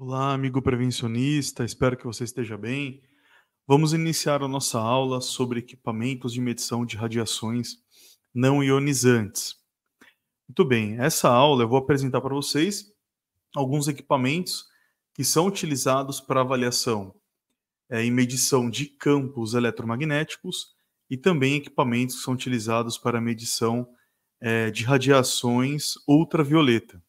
Olá, amigo prevencionista, espero que você esteja bem. Vamos iniciar a nossa aula sobre equipamentos de medição de radiações não ionizantes. Muito bem, essa aula eu vou apresentar para vocês alguns equipamentos que são utilizados para avaliação é, em medição de campos eletromagnéticos e também equipamentos que são utilizados para medição é, de radiações ultravioleta.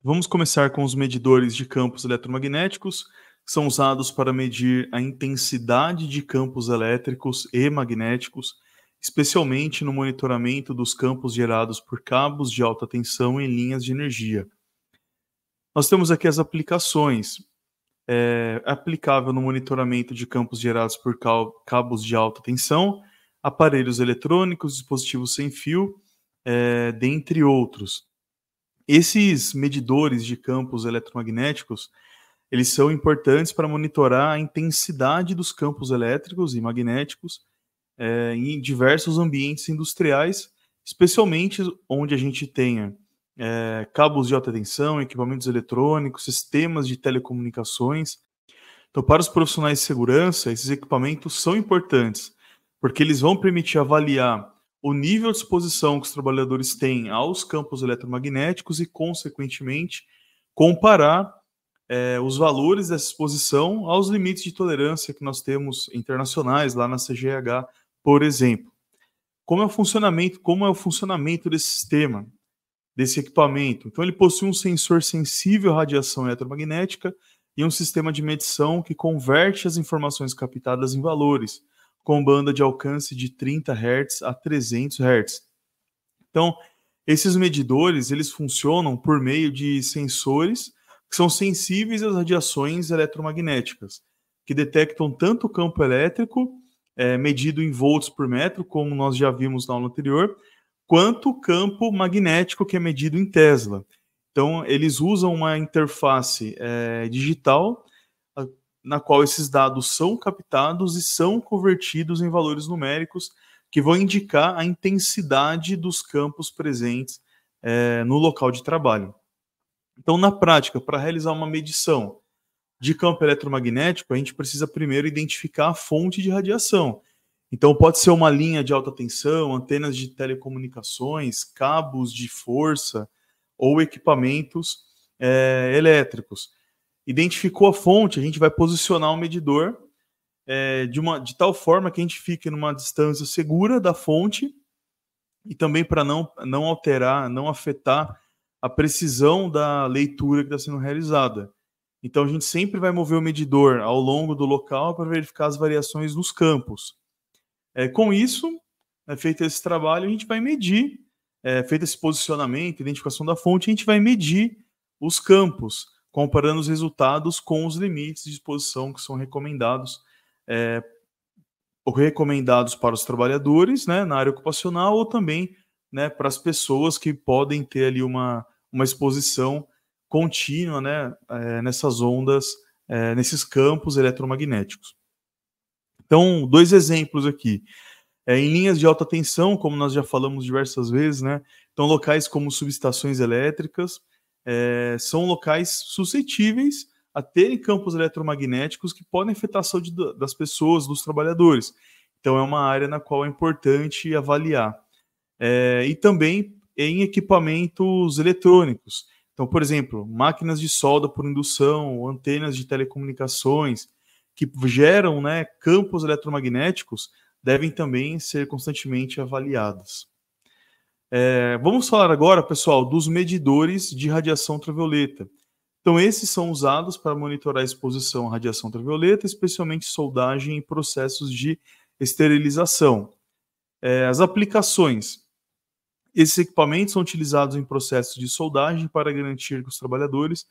Vamos começar com os medidores de campos eletromagnéticos, que são usados para medir a intensidade de campos elétricos e magnéticos, especialmente no monitoramento dos campos gerados por cabos de alta tensão em linhas de energia. Nós temos aqui as aplicações. É, aplicável no monitoramento de campos gerados por cabos de alta tensão, aparelhos eletrônicos, dispositivos sem fio, é, dentre outros. Esses medidores de campos eletromagnéticos, eles são importantes para monitorar a intensidade dos campos elétricos e magnéticos é, em diversos ambientes industriais, especialmente onde a gente tenha é, cabos de alta tensão, equipamentos eletrônicos, sistemas de telecomunicações. Então, para os profissionais de segurança, esses equipamentos são importantes, porque eles vão permitir avaliar o nível de exposição que os trabalhadores têm aos campos eletromagnéticos e, consequentemente, comparar é, os valores dessa exposição aos limites de tolerância que nós temos internacionais lá na CGH, por exemplo. Como é o funcionamento, como é o funcionamento desse sistema, desse equipamento? Então, ele possui um sensor sensível à radiação eletromagnética e um sistema de medição que converte as informações captadas em valores com banda de alcance de 30 Hz a 300 Hz. Então, esses medidores, eles funcionam por meio de sensores que são sensíveis às radiações eletromagnéticas, que detectam tanto o campo elétrico, é, medido em volts por metro, como nós já vimos na aula anterior, quanto o campo magnético, que é medido em Tesla. Então, eles usam uma interface é, digital na qual esses dados são captados e são convertidos em valores numéricos que vão indicar a intensidade dos campos presentes é, no local de trabalho. Então, na prática, para realizar uma medição de campo eletromagnético, a gente precisa primeiro identificar a fonte de radiação. Então, pode ser uma linha de alta tensão, antenas de telecomunicações, cabos de força ou equipamentos é, elétricos identificou a fonte, a gente vai posicionar o medidor é, de, uma, de tal forma que a gente fique numa distância segura da fonte e também para não, não alterar, não afetar a precisão da leitura que está sendo realizada. Então a gente sempre vai mover o medidor ao longo do local para verificar as variações nos campos. É, com isso, é, feito esse trabalho, a gente vai medir, é, feito esse posicionamento, identificação da fonte, a gente vai medir os campos comparando os resultados com os limites de exposição que são recomendados é, recomendados para os trabalhadores né, na área ocupacional ou também né, para as pessoas que podem ter ali uma, uma exposição contínua né, é, nessas ondas, é, nesses campos eletromagnéticos. Então, dois exemplos aqui. É, em linhas de alta tensão, como nós já falamos diversas vezes, né, então locais como subestações elétricas, é, são locais suscetíveis a terem campos eletromagnéticos que podem afetar a saúde das pessoas, dos trabalhadores. Então, é uma área na qual é importante avaliar. É, e também em equipamentos eletrônicos. Então, por exemplo, máquinas de solda por indução, antenas de telecomunicações, que geram né, campos eletromagnéticos, devem também ser constantemente avaliadas. É, vamos falar agora, pessoal, dos medidores de radiação ultravioleta. Então, esses são usados para monitorar a exposição à radiação ultravioleta, especialmente soldagem e processos de esterilização. É, as aplicações. Esses equipamentos são utilizados em processos de soldagem para garantir que os trabalhadores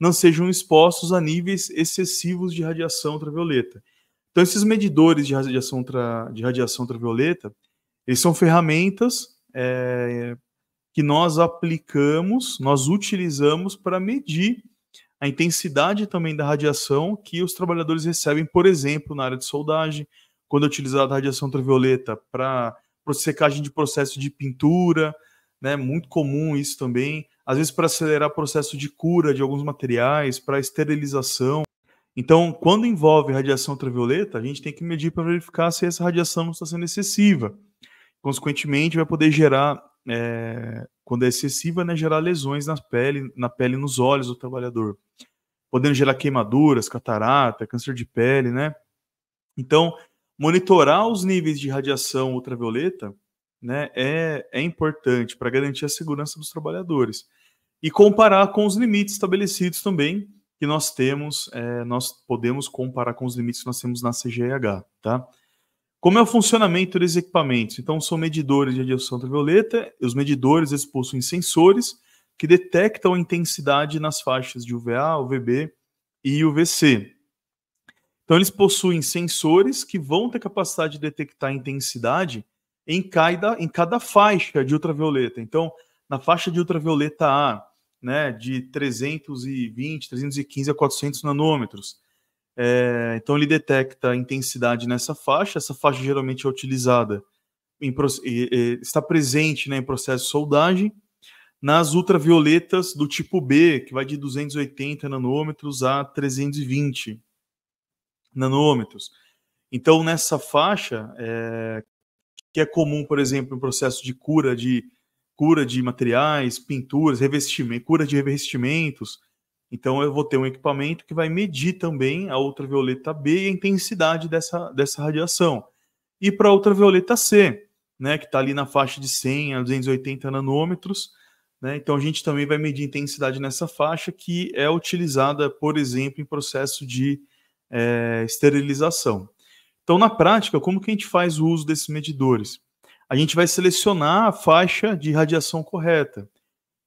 não sejam expostos a níveis excessivos de radiação ultravioleta. Então, esses medidores de radiação, ultra, de radiação ultravioleta, eles são ferramentas é, que nós aplicamos, nós utilizamos para medir a intensidade também da radiação que os trabalhadores recebem, por exemplo, na área de soldagem, quando é utilizada a radiação ultravioleta para secagem de processo de pintura, né, muito comum isso também, às vezes para acelerar processo de cura de alguns materiais, para esterilização. Então, quando envolve radiação ultravioleta, a gente tem que medir para verificar se essa radiação não está sendo excessiva. Consequentemente, vai poder gerar, é, quando é excessiva, né, gerar lesões na pele, na pele nos olhos do trabalhador, podendo gerar queimaduras, catarata, câncer de pele, né? Então, monitorar os níveis de radiação ultravioleta né, é, é importante para garantir a segurança dos trabalhadores. E comparar com os limites estabelecidos também, que nós temos, é, nós podemos comparar com os limites que nós temos na CGH, tá? Como é o funcionamento dos equipamentos? Então, são medidores de radiação ultravioleta, E os medidores eles possuem sensores que detectam a intensidade nas faixas de UVA, UVB e UVC. Então, eles possuem sensores que vão ter capacidade de detectar a intensidade em cada, em cada faixa de ultravioleta. Então, na faixa de ultravioleta A, né, de 320, 315 a 400 nanômetros, é, então ele detecta a intensidade nessa faixa, essa faixa geralmente é utilizada, em, está presente né, em processo de soldagem, nas ultravioletas do tipo B, que vai de 280 nanômetros a 320 nanômetros. Então, nessa faixa, é, que é comum, por exemplo, em processo de cura de cura de materiais, pinturas, revestimento, cura de revestimentos, então eu vou ter um equipamento que vai medir também a ultravioleta B e a intensidade dessa, dessa radiação. E para a ultravioleta C, né, que está ali na faixa de 100 a 280 nanômetros, né, então a gente também vai medir intensidade nessa faixa que é utilizada, por exemplo, em processo de é, esterilização. Então na prática, como que a gente faz o uso desses medidores? A gente vai selecionar a faixa de radiação correta.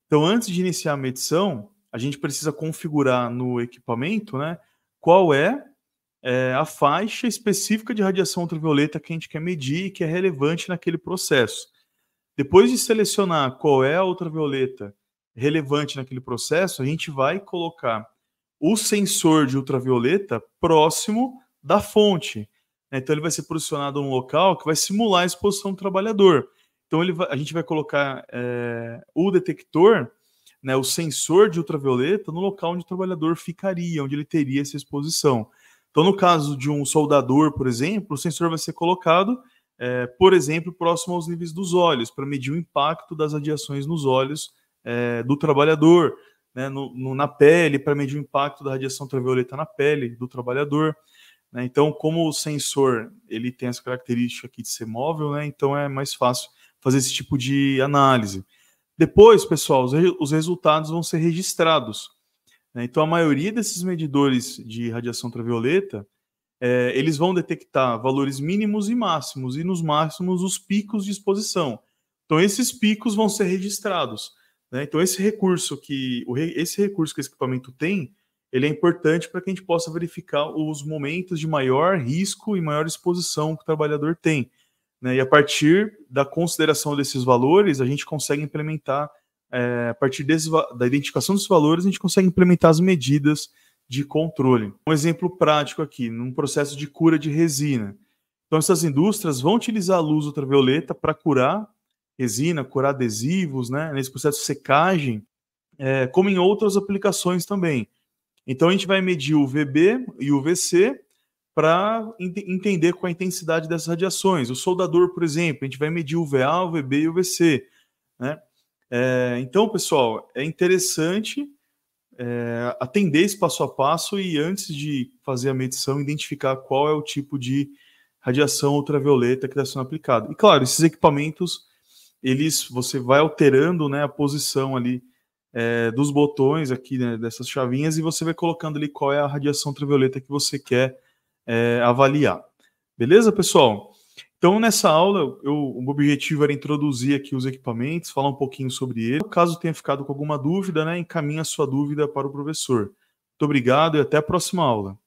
Então antes de iniciar a medição, a gente precisa configurar no equipamento né, qual é, é a faixa específica de radiação ultravioleta que a gente quer medir e que é relevante naquele processo. Depois de selecionar qual é a ultravioleta relevante naquele processo, a gente vai colocar o sensor de ultravioleta próximo da fonte. Né, então ele vai ser posicionado em um local que vai simular a exposição do trabalhador. Então vai, a gente vai colocar é, o detector né, o sensor de ultravioleta no local onde o trabalhador ficaria, onde ele teria essa exposição. Então, no caso de um soldador, por exemplo, o sensor vai ser colocado, é, por exemplo, próximo aos níveis dos olhos, para medir o impacto das radiações nos olhos é, do trabalhador, né, no, no, na pele, para medir o impacto da radiação ultravioleta na pele do trabalhador. Né, então, como o sensor ele tem essa característica aqui de ser móvel, né, então é mais fácil fazer esse tipo de análise. Depois, pessoal, os, resultados vão ser registrados. Né? Então, a maioria desses medidores de radiação ultravioleta, é, eles vão detectar valores mínimos e máximos, e nos máximos os picos de exposição. Então, esses picos vão ser registrados. Né? Então, esse recurso que esse recurso que esse equipamento tem, ele é importante para que a gente possa verificar os momentos de maior risco e maior exposição que o trabalhador tem. Né? E a partir da consideração desses valores, a gente consegue implementar, é, a partir desse, da identificação dos valores, a gente consegue implementar as medidas de controle. Um exemplo prático aqui, num processo de cura de resina. Então, essas indústrias vão utilizar a luz ultravioleta para curar resina, curar adesivos, né? nesse processo de secagem, é, como em outras aplicações também. Então, a gente vai medir o VB e o VC para ent entender qual é a intensidade dessas radiações. O soldador, por exemplo, a gente vai medir o VA, o VB e o VC. Né? É, então, pessoal, é interessante é, atender esse passo a passo e antes de fazer a medição, identificar qual é o tipo de radiação ultravioleta que está sendo aplicado. E claro, esses equipamentos, eles você vai alterando né, a posição ali é, dos botões aqui né, dessas chavinhas e você vai colocando ali qual é a radiação ultravioleta que você quer é, avaliar. Beleza, pessoal? Então, nessa aula, eu, o objetivo era introduzir aqui os equipamentos, falar um pouquinho sobre ele. Caso tenha ficado com alguma dúvida, né, encaminhe a sua dúvida para o professor. Muito obrigado e até a próxima aula.